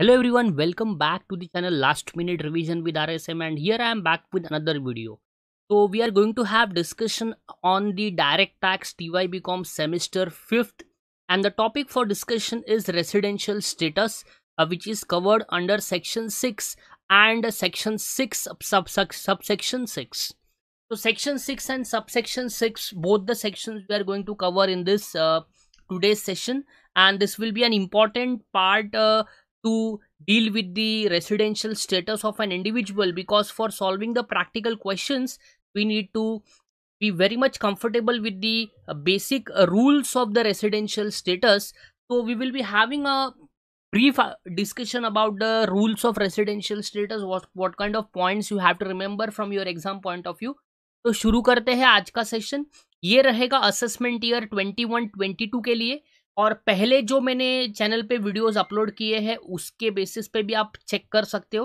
hello everyone welcome back to the channel last minute revision with rsm and here i am back with another video so we are going to have discussion on the direct tax tybcom semester 5th and the topic for discussion is residential status uh, which is covered under section 6 and section 6 sub, sub subsection 6 so section 6 and subsection 6 both the sections we are going to cover in this uh, today's session and this will be an important part uh, to deal with the residential status of an individual because for solving the practical questions we need to be very much comfortable with the uh, basic uh, rules of the residential status so we will be having a brief uh, discussion about the rules of residential status what what kind of points you have to remember from your exam point of view तो शुरू करते हैं आज का session ये रहेगा assessment year 21 22 के लिए और पहले जो मैंने चैनल पे वीडियोस अपलोड किए हैं उसके बेसिस पे भी आप चेक कर सकते हो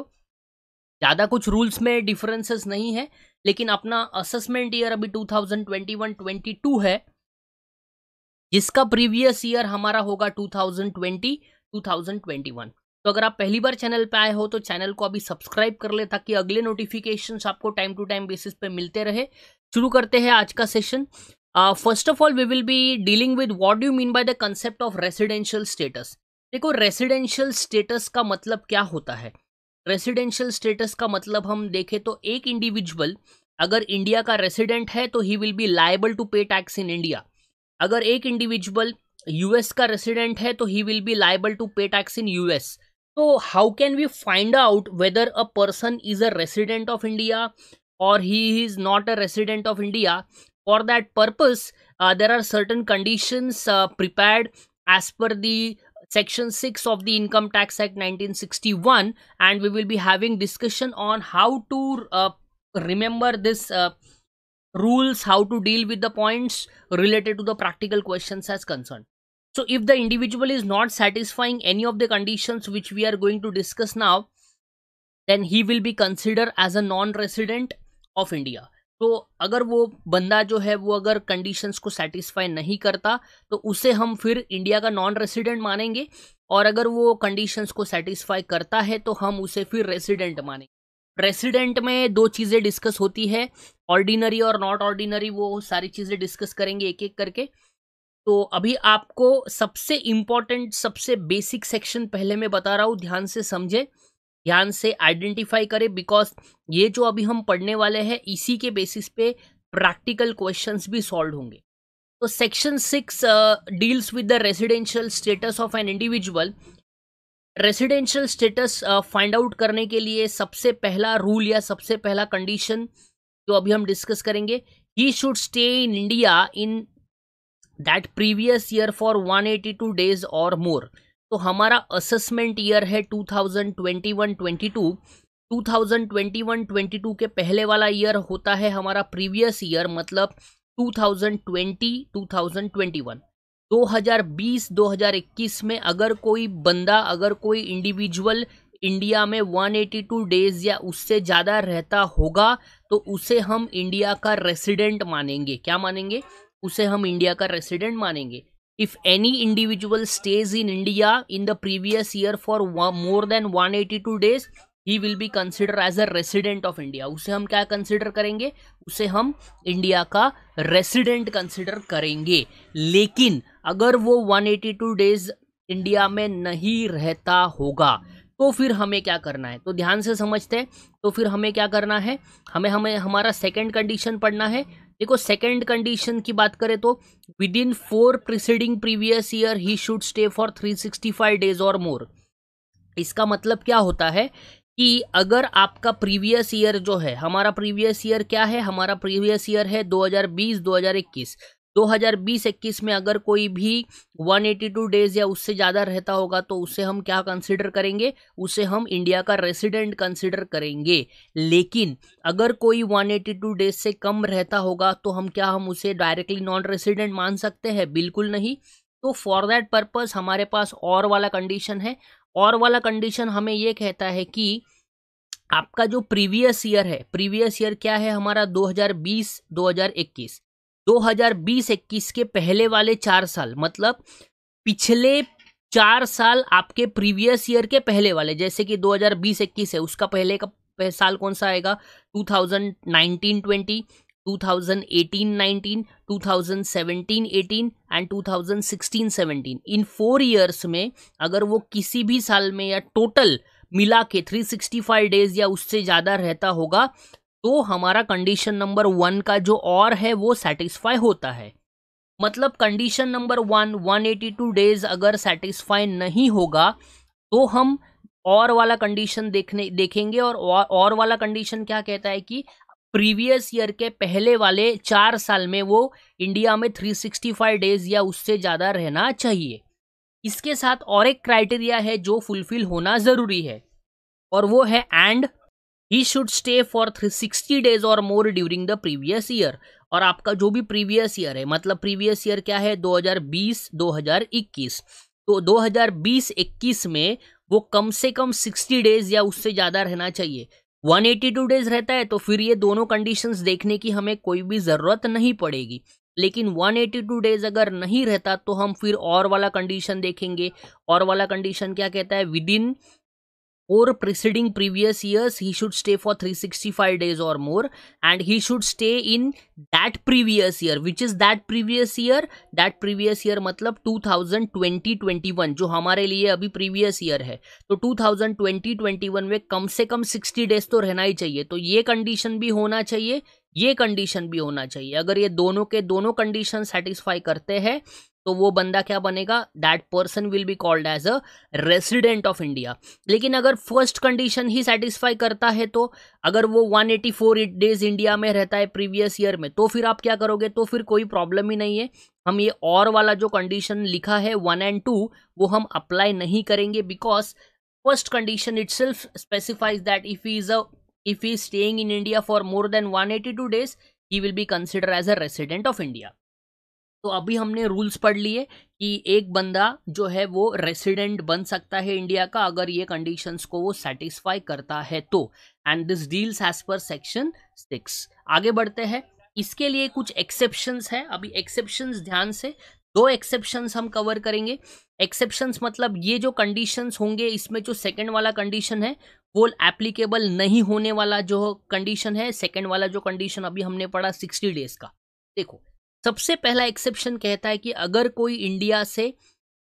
ज़्यादा कुछ रूल्स में डिफरेंसेस नहीं है लेकिन अपना असेसमेंट ईयर अभी 2021-22 है जिसका प्रीवियस ईयर हमारा होगा 2020 2021 तो अगर आप पहली बार चैनल पे आए हो तो चैनल को अभी सब्सक्राइब कर ले ताकि अगले नोटिफिकेशन आपको टाइम टू टाइम बेसिस पे मिलते रहे शुरू करते हैं आज का session first of all we will be dealing with what do mean by the concept of residential status देखो रेसिडेंशियल स्टेटस का मतलब क्या होता है रेसिडेंशियल स्टेटस का मतलब हम देखें तो एक इंडिविजुअल अगर इंडिया का रेसिडेंट है तो he will be liable to pay tax in India अगर एक इंडिविजुअल यूएस का रेसिडेंट है तो he will be liable to pay tax in US तो how can we find out whether a person is a resident of India or he is not a resident of India for that purpose, uh, there are certain conditions uh, prepared as per the section 6 of the income tax act 1961 and we will be having discussion on how to uh, remember this uh, rules how to deal with the points related to the practical questions as concerned so if the individual is not satisfying any of the conditions which we are going to discuss now then he will be considered as a non-resident of india तो अगर वो बंदा जो है वो अगर conditions को satisfy नहीं करता तो उसे हम फिर इंडिया का नॉन रेसिडेंट मानेंगे और अगर वो कंडीशंस को सेटिस्फाई करता है तो हम उसे फिर रेसिडेंट मानेंगे रेसिडेंट में दो चीज़ें डिस्कस होती है ऑर्डिनरी और नॉट ऑर्डिनरी वो सारी चीज़ें डिस्कस करेंगे एक एक करके तो अभी आपको सबसे इम्पॉर्टेंट सबसे बेसिक सेक्शन पहले मैं बता रहा हूँ ध्यान से समझे ध्यान से आइडेंटिफाई करें बिकॉज ये जो अभी हम पढ़ने वाले हैं इसी के बेसिस पे प्रैक्टिकल क्वेश्चंस भी सॉल्व होंगे तो section six deals with the residential status of an individual residential status find out करने के लिए सबसे पहला रूल या सबसे पहला कंडीशन जो अभी हम डिस्कस करेंगे he should stay in India in that previous year for 182 days और मोर तो हमारा असेसमेंट ईयर है 2021-22 2021-22 के पहले वाला ईयर होता है हमारा प्रीवियस ईयर मतलब 2020-2021 2020-2021 में अगर कोई बंदा अगर कोई इंडिविजुअल इंडिया में 182 डेज या उससे ज़्यादा रहता होगा तो उसे हम इंडिया का रेसिडेंट मानेंगे क्या मानेंगे उसे हम इंडिया का रेसिडेंट मानेंगे if any individual stays in India in the previous year for one, more than 182 days, he will be consider as a resident of india use hum kya consider karenge use hum india ka resident consider karenge lekin agar wo 182 days india mein nahi rehta hoga तो फिर हमें क्या करना है तो ध्यान से समझते हैं तो फिर हमें क्या करना है हमें हमें हमारा सेकंड कंडीशन पढ़ना है देखो सेकंड कंडीशन की बात करें तो within four preceding previous year he should stay for 365 days और मोर इसका मतलब क्या होता है कि अगर आपका प्रीवियस ईयर जो है हमारा प्रीवियस ईयर क्या है हमारा प्रीवियस ईयर है 2020 2021 2020-21 में अगर कोई भी 182 डेज या उससे ज़्यादा रहता होगा तो उसे हम क्या कंसिडर करेंगे उसे हम इंडिया का रेसिडेंट कंसिडर करेंगे लेकिन अगर कोई 182 डेज से कम रहता होगा तो हम क्या हम उसे डायरेक्टली नॉन रेसिडेंट मान सकते हैं बिल्कुल नहीं तो फॉर दैट पर्पज़ हमारे पास और वाला कंडीशन है और वाला कंडीशन हमें ये कहता है कि आपका जो प्रीवियस ईयर है प्रीवियस ईयर क्या है हमारा 2020 2021 2020-21 के पहले वाले चार साल मतलब पिछले चार साल आपके प्रीवियस ईयर के पहले वाले जैसे कि 2020-21 है उसका पहले का पह साल कौन सा आएगा 2019-20 2018-19, 2017-18 एंड 2016-17 इन फोर ईयर्स में अगर वो किसी भी साल में या टोटल मिला के 365 डेज या उससे ज़्यादा रहता होगा तो हमारा कंडीशन नंबर वन का जो और है वो सेटिस्फाई होता है मतलब कंडीशन नंबर वन 182 डेज अगर सेटिस्फाई नहीं होगा तो हम और वाला कंडीशन देखने देखेंगे और और वाला कंडीशन क्या कहता है कि प्रीवियस ईयर के पहले वाले चार साल में वो इंडिया में 365 डेज या उससे ज़्यादा रहना चाहिए इसके साथ और एक क्राइटेरिया है जो फुलफिल होना ज़रूरी है और वो है and he should stay for three sixty days और more during the previous year और आपका जो भी प्रीवियस ईयर है मतलब प्रीवियस ईयर क्या है 2020 2021 तो 2020-21 में वो कम से कम 60 डेज या उससे ज़्यादा रहना चाहिए 182 डेज रहता है तो फिर ये दोनों कंडीशंस देखने की हमें कोई भी ज़रूरत नहीं पड़ेगी लेकिन 182 डेज अगर नहीं रहता तो हम फिर और वाला कंडीशन देखेंगे और वाला कंडीशन क्या कहता है within or preceding previous years he should stay for 365 days or more and he should stay in that previous year which is that previous year that previous year matlab 2020-21 jo hamare liye abhi previous year hai to 2020-21 mein kam se kam 60 days to rehna hi chahiye to ye condition bhi hona chahiye ये condition भी होना चाहिए अगर ये दोनों के दोनों condition satisfy करते हैं तो वो बंदा क्या बनेगा that person will be called as a resident of India लेकिन अगर फर्स्ट कंडीशन ही सेटिस्फाई करता है तो अगर वो 184 डेज इंडिया में रहता है प्रीवियस ईयर में तो फिर आप क्या करोगे तो फिर कोई प्रॉब्लम ही नहीं है हम ये और वाला जो कंडीशन लिखा है वन एंड टू वो हम अप्लाई नहीं करेंगे because first condition itself specifies that if is a if he staying in India for more than two days he will be consider as a resident of India तो अभी हमने rules पढ़ लिए कि एक बंदा जो है वो रेसिडेंट बन सकता है इंडिया का अगर ये कंडीशंस को वो सेटिस्फाई करता है तो and this deals as per section six आगे बढ़ते हैं इसके लिए कुछ एक्सेप्शंस है अभी एक्सेप्शंस ध्यान से दो एक्सेप्शंस हम कवर करेंगे एक्सेप्शंस मतलब ये जो कंडीशंस होंगे इसमें जो सेकेंड वाला कंडीशन है वो एप्लीकेबल नहीं होने वाला जो कंडीशन है सेकेंड वाला जो कंडीशन अभी हमने पढ़ा सिक्सटी डेज का देखो सबसे पहला एक्सेप्शन कहता है कि अगर कोई इंडिया से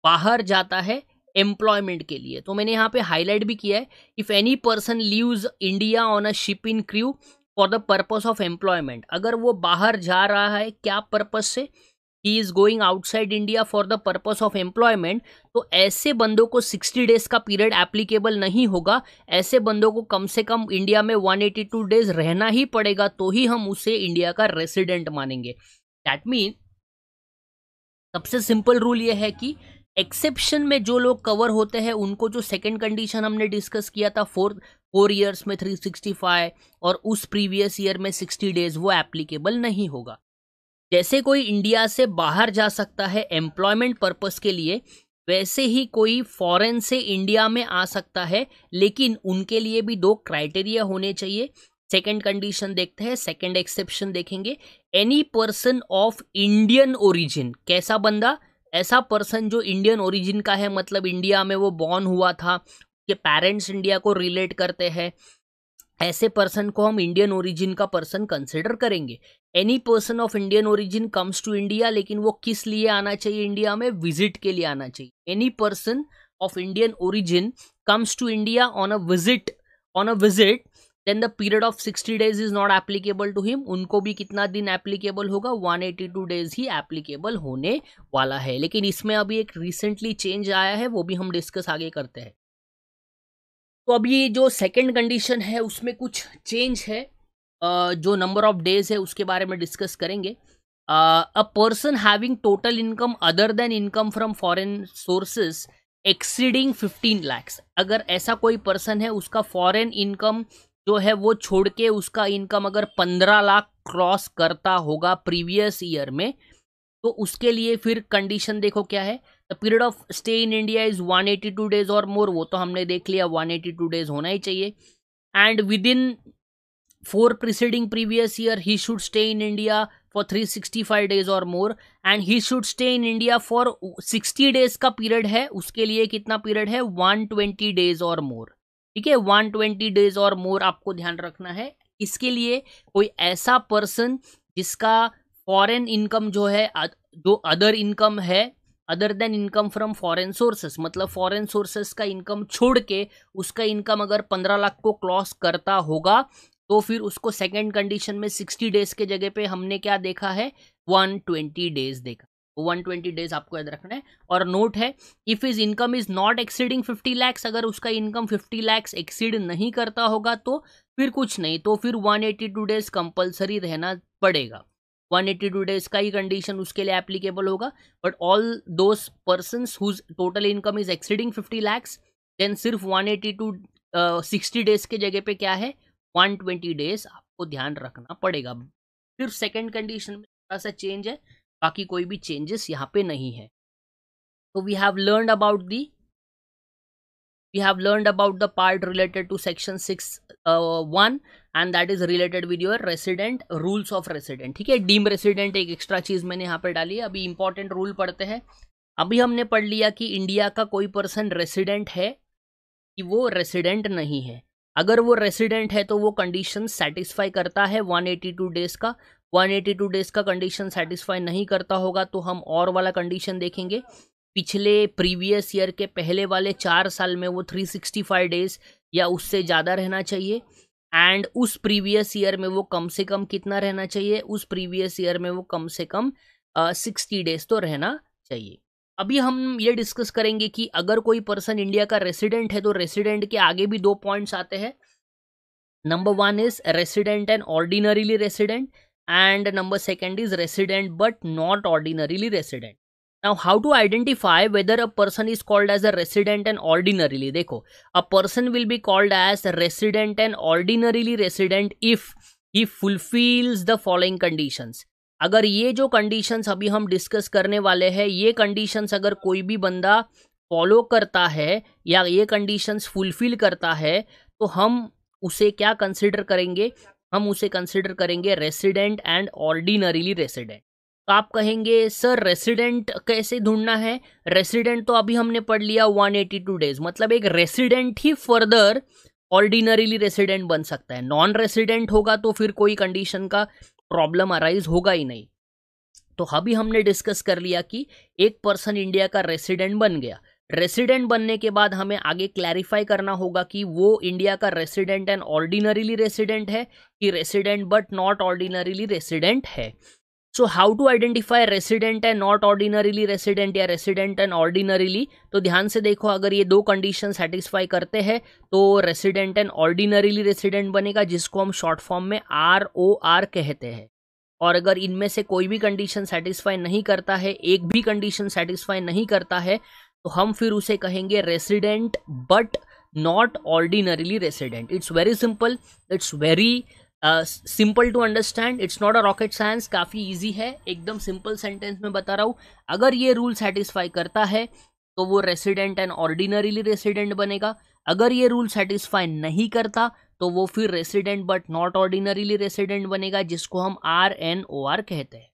बाहर जाता है एम्प्लॉयमेंट के लिए तो मैंने यहाँ पे हाईलाइट भी किया है if any person leaves India on a ship in crew for the purpose of employment अगर वो बाहर जा रहा है क्या पर्पस से he is going outside India for the purpose of employment तो ऐसे बंदों को 60 डेज का पीरियड एप्लीकेबल नहीं होगा ऐसे बंदों को कम से कम इंडिया में 182 डेज रहना ही पड़ेगा तो ही हम उसे इंडिया का रेसिडेंट मानेंगे दैट मीन सबसे सिंपल रूल ये है कि एक्सेप्शन में जो लोग कवर होते हैं उनको जो सेकंड कंडीशन हमने डिस्कस किया था फोर फोर ईयर्स में 365 और उस प्रीवियस ईयर में 60 डेज वो एप्लीकेबल नहीं होगा जैसे कोई इंडिया से बाहर जा सकता है एम्प्लॉयमेंट पर्पस के लिए वैसे ही कोई फॉरेन से इंडिया में आ सकता है लेकिन उनके लिए भी दो क्राइटेरिया होने चाहिए सेकेंड कंडीशन देखते हैं सेकेंड एक्सेप्शन देखेंगे any person of Indian origin कैसा बंदा ऐसा पर्सन जो इंडियन ओरिजिन का है मतलब इंडिया में वो बॉर्न हुआ था उसके पेरेंट्स इंडिया को रिलेट करते हैं ऐसे पर्सन को हम इंडियन ओरिजिन का पर्सन कंसिडर करेंगे any person of Indian origin comes to India लेकिन वो किस लिए आना चाहिए इंडिया में विजिट के लिए आना चाहिए any person of Indian origin comes to India on a visit on a visit then the period of sixty days is not applicable to him उनको भी कितना दिन एप्लीकेबल होगा वन एटी टू डेज ही एप्लीकेबल होने वाला है लेकिन इसमें अभी एक रिसेंटली चेंज आया है वो भी हम डिस्कस आगे करते हैं तो अब जो सेकेंड कंडीशन है उसमें कुछ चेंज है जो नंबर ऑफ डेज है उसके बारे में डिस्कस करेंगे a person having total income other than income from foreign sources exceeding fifteen lakhs अगर ऐसा कोई पर्सन है उसका फॉरेन इनकम जो है वो छोड़ के उसका इनकम अगर पंद्रह लाख क्रॉस करता होगा प्रीवियस ईयर में तो उसके लिए फिर कंडीशन देखो क्या है the period of stay in India is one eighty two days और मोर वो तो हमने देख लिया वन टू डेज होना ही चाहिए and within four preceding previous year he should stay in India for three sixty five days और more and he should stay in India for sixty days का पीरियड है उसके लिए कितना period है वन ट्वेंटी डेज और मोर ठीक है वन ट्वेंटी डेज और मोर आपको ध्यान रखना है इसके लिए कोई ऐसा पर्सन जिसका फॉरेन इनकम जो है जो अदर इनकम है other than income from foreign sources मतलब फॉरेन सोर्सेस का इनकम छोड़ के उसका इनकम अगर पंद्रह लाख को क्रॉस करता होगा तो फिर उसको सेकेंड कंडीशन में सिक्सटी डेज के जगह पे हमने क्या देखा है वन ट्वेंटी डेज देखा वन ट्वेंटी डेज आपको याद रखना है और नोट है if is income is not exceeding fifty lakhs अगर उसका इनकम फिफ्टी लैक्स एक्सीड नहीं करता होगा तो फिर कुछ नहीं तो फिर one eighty two days compulsory रहना पड़ेगा वन एट्टी टू डेज का ही कंडीशन उसके लिए एप्लीकेबल होगा but all those person whose total income is exceeding fifty lakhs then सिर्फ one eighty two sixty days के जगह पे क्या है वन ट्वेंटी डेज आपको ध्यान रखना पड़ेगा फिर सेकेंड कंडीशन में थोड़ा सा चेंज है बाकी कोई भी चेंजेस यहाँ पे नहीं है तो we have learn about the we have learned about the part related to section 6 uh, 1 and that is related with your resident rules of resident ठीक है डीम रेसिडेंट एक एक्स्ट्रा चीज मैंने यहाँ पर डाली है अभी इंपॉर्टेंट रूल पढ़ते हैं अभी हमने पढ़ लिया कि इंडिया का कोई पर्सन रेसिडेंट है कि वो रेसिडेंट नहीं है अगर वो रेसिडेंट है तो वो कंडीशन सेटिस्फाई करता है 182 डेज का 182 डेज का कंडीशन सेटिस्फाई नहीं करता होगा तो हम और वाला कंडीशन देखेंगे पिछले प्रीवियस ईयर के पहले वाले चार साल में वो 365 डेज या उससे ज़्यादा रहना चाहिए एंड उस प्रीवियस ईयर में वो कम से कम कितना रहना चाहिए उस प्रीवियस ईयर में वो कम से कम सिक्सटी uh, डेज तो रहना चाहिए अभी हम ये डिस्कस करेंगे कि अगर कोई पर्सन इंडिया का रेसिडेंट है तो रेसिडेंट के आगे भी दो पॉइंट्स आते हैं number one is resident and ordinarily resident and number second is resident but not ordinarily resident now how to identify whether a person is called as a resident and ordinarily dekho a person will be called as resident and ordinarily resident if he fulfills the following conditions अगर ये जो conditions अभी हम discuss करने वाले हैं ये conditions अगर कोई भी बंदा फॉलो करता है या ये कंडीशंस फुलफिल करता है तो हम उसे क्या कंसिडर करेंगे हम उसे कंसिडर करेंगे रेसिडेंट एंड ऑर्डिनरीली रेसिडेंट तो आप कहेंगे सर रेसिडेंट कैसे ढूंढना है रेसिडेंट तो अभी हमने पढ़ लिया 182 डेज मतलब एक रेसिडेंट ही फर्दर ऑर्डिनरीली रेसिडेंट बन सकता है नॉन रेसिडेंट होगा तो फिर कोई कंडीशन का प्रॉब्लम अराइज होगा ही नहीं तो अभी हमने डिस्कस कर लिया कि एक पर्सन इंडिया का रेसिडेंट बन गया रेसिडेंट बनने के बाद हमें आगे क्लैरिफाई करना होगा कि वो इंडिया का रेसिडेंट एंड ऑर्डिनरीली रेसिडेंट है कि resident but not ordinarily resident है so how to identify resident and not ordinarily resident या रेसिडेंट एंड ऑर्डिनरीली तो ध्यान से देखो अगर ये दो कंडीशन सेटिस्फाई करते हैं तो रेसिडेंट एंड ऑर्डिनरीली रेसिडेंट बनेगा जिसको हम शॉर्ट फॉर्म में आर ओ आर कहते हैं और अगर इनमें से कोई भी कंडीशन सेटिस्फाई नहीं करता है एक भी कंडीशन सेटिस्फाई नहीं करता है तो हम फिर उसे कहेंगे resident but not ordinarily resident it's very simple it's very simple to understand it's not a rocket science काफ़ी ईजी है एकदम सिंपल सेंटेंस में बता रहा हूँ अगर ये रूल सेटिस्फाई करता है तो वो रेसिडेंट एंड ऑर्डिनरीली रेसिडेंट बनेगा अगर ये रूल सेटिस्फाई नहीं करता तो वो फिर resident but not ordinarily resident बनेगा जिसको हम आर एन ओ आर कहते हैं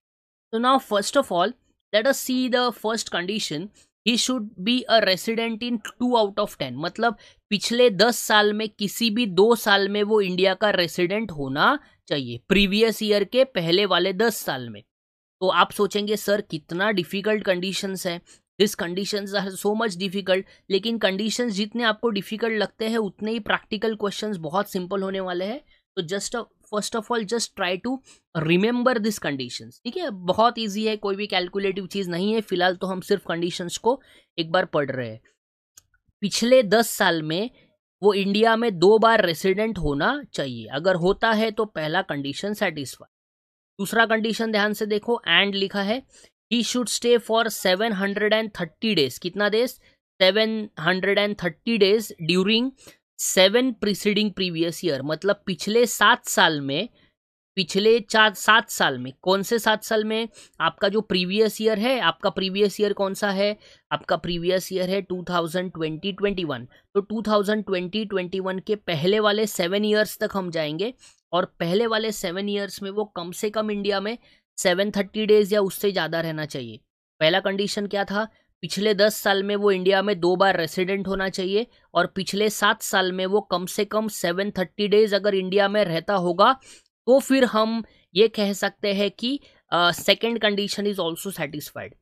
तो now first of all let us see the first condition he should be a resident in two out of ten मतलब पिछले दस साल में किसी भी दो साल में वो इंडिया का रेसिडेंट होना चाहिए प्रीवियस ईयर के पहले वाले दस साल में तो आप सोचेंगे सर कितना डिफिकल्ट कंडीशन है this condition are so much difficult लेकिन कंडीशन जितने आपको डिफिकल्ट लगते हैं उतने ही प्रैक्टिकल क्वेश्चन बहुत सिंपल होने वाले हैं तो just a first of all just try to remember this condition ठीक है बहुत ईजी है कोई भी कैलकुलेटिव चीज़ नहीं है फिलहाल तो हम सिर्फ कंडीशन को एक बार पढ़ रहे हैं पिछले दस साल में वो इंडिया में दो बार रेसिडेंट होना चाहिए अगर होता है तो पहला कंडीशन सेटिस्फाई दूसरा कंडीशन ध्यान से देखो एंड लिखा है he should stay for seven hundred and thirty days कितना days seven hundred and thirty days during seven preceding previous year मतलब पिछले सात साल में पिछले चार सात साल में कौन से सात साल में आपका जो प्रीवियस ईयर है आपका प्रीवियस ईयर कौन सा है आपका प्रीवियस ईयर है 2020-21 तो 2020-21 के पहले वाले सेवन ईयर्स तक हम जाएंगे और पहले वाले सेवन ईयर्स में वो कम से कम इंडिया में सेवन थर्टी डेज या उससे ज़्यादा रहना चाहिए पहला कंडीशन क्या था पिछले दस साल में वो इंडिया में दो बार रेसिडेंट होना चाहिए और पिछले सात साल में वो कम से कम सेवन थर्टी डेज अगर इंडिया में रहता होगा तो फिर हम ये कह सकते हैं कि second condition is also satisfied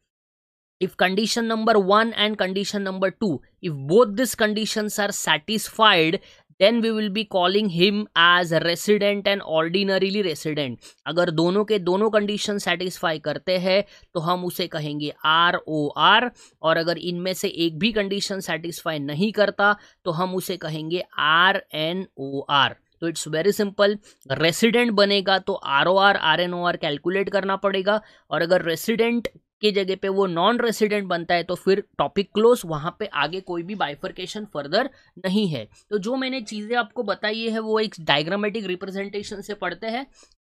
if condition number one and condition number two if both this condition are satisfied then we will be calling him as resident and ordinarily resident अगर दोनों के दोनों कंडीशन सेटिस्फाई करते हैं तो हम उसे कहेंगे आर ओ आर और अगर इनमें से एक भी कंडीशन सेटिस्फाई नहीं करता तो हम उसे कहेंगे आर एन ओ आर तो इट्स वेरी सिंपल रेसिडेंट बनेगा तो R O R R N O R calculate करना पड़ेगा और अगर रेसिडेंट की जगह पे वो नॉन रेसिडेंट बनता है तो फिर टॉपिक क्लोज वहाँ पे आगे कोई भी बाइफर्केशन फर्दर नहीं है तो जो मैंने चीज़ें आपको बताई है वो एक डायग्रामेटिक रिप्रेजेंटेशन से पढ़ते हैं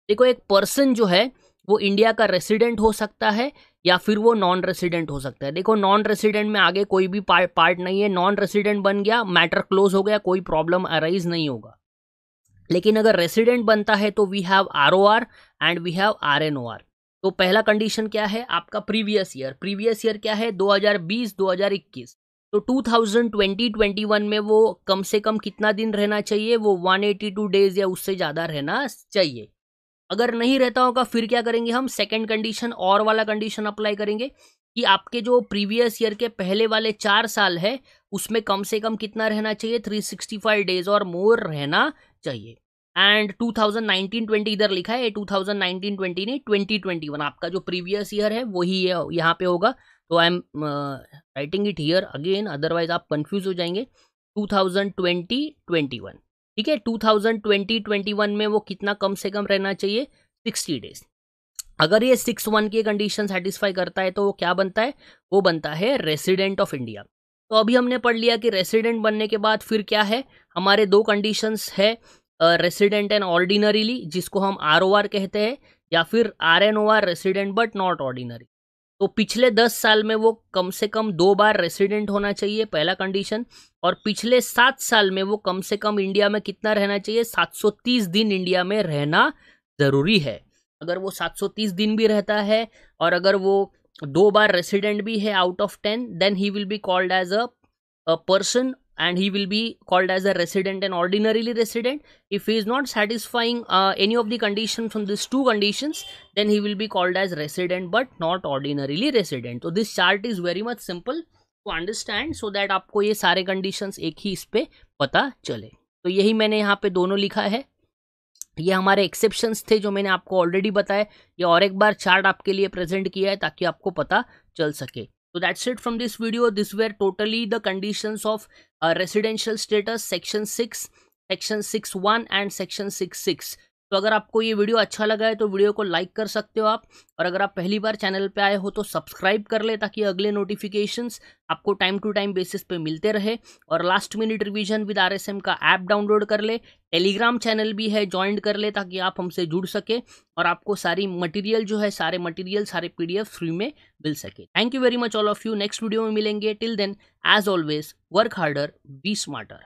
देखो एक पर्सन जो है वो इंडिया का रेसिडेंट हो सकता है या फिर वो नॉन रेसिडेंट हो सकता है देखो नॉन रेसिडेंट में आगे कोई भी पार्ट पार्ट नहीं है नॉन रेसिडेंट बन गया मैटर क्लोज हो गया कोई प्रॉब्लम अराइज नहीं होगा लेकिन अगर रेसिडेंट बनता है तो we have R O R and we have R N O R तो पहला कंडीशन क्या है आपका प्रीवियस ईयर प्रीवियस ईयर क्या है 2020 2021 तो 2020-21 में वो कम से कम कितना दिन रहना चाहिए वो 182 डेज या उससे ज़्यादा रहना चाहिए अगर नहीं रहता होगा फिर क्या करेंगे हम सेकेंड कंडीशन और वाला कंडीशन अप्लाई करेंगे कि आपके जो प्रीवियस ईयर के पहले वाले चार साल है उसमें कम से कम कितना रहना चाहिए 365 डेज और मोर रहना चाहिए एंड 2019-20 इधर लिखा है 2019-20 नहीं 2021 आपका जो प्रीवियस ईयर है वही है यहाँ पे होगा तो I am writing it here again otherwise आप कंफ्यूज हो जाएंगे 2020-21 ठीक है 2020-21 में वो कितना कम से कम रहना चाहिए 60 डेज अगर ये सिक्स वन की कंडीशन सेटिस्फाई करता है तो वो क्या बनता है वो बनता है रेसिडेंट ऑफ इंडिया तो अभी हमने पढ़ लिया कि रेसिडेंट बनने के बाद फिर क्या है हमारे दो कंडीशंस है रेसिडेंट एंड ऑर्डिनरीली जिसको हम आर ओ आर कहते हैं या फिर R N O R resident but not ordinary तो पिछले दस साल में वो कम से कम दो बार रेसिडेंट होना चाहिए पहला कंडीशन और पिछले सात साल में वो कम से कम इंडिया में कितना रहना चाहिए 730 दिन इंडिया में रहना ज़रूरी है अगर वो 730 दिन भी रहता है और अगर वो दो बार रेसिडेंट भी है out of ten then he will be called as a person and he will be called as a resident and ordinarily resident if he is not satisfying uh, any of the condition from these two conditions then he will be called as resident but not ordinarily resident so this chart is very much simple to understand so that aapko ye sare conditions ek hi is pe pata chale to yahi maine yahan pe dono likha hai ये हमारे exceptions थे जो मैंने आपको already बताया ये और एक बार चार्ट आपके लिए प्रेजेंट किया है ताकि आपको पता चल सके so that's it from this video these were totally the conditions of uh, residential status section 6 section 6.1 and section 6.6 तो अगर आपको ये वीडियो अच्छा लगा है तो वीडियो को लाइक कर सकते हो आप और अगर आप पहली बार चैनल पे आए हो तो सब्सक्राइब कर ले ताकि अगले नोटिफिकेशंस आपको टाइम टू टाइम बेसिस पे मिलते रहे और last minute revision with R का ऐप डाउनलोड कर ले टेलीग्राम चैनल भी है ज्वाइन कर ले ताकि आप हमसे जुड़ सके और आपको सारी मटीरियल जो है सारे मटेरियल सारे एफ फ्री में मिल सके thank you very much all of you next video में मिलेंगे till then as always work harder be smarter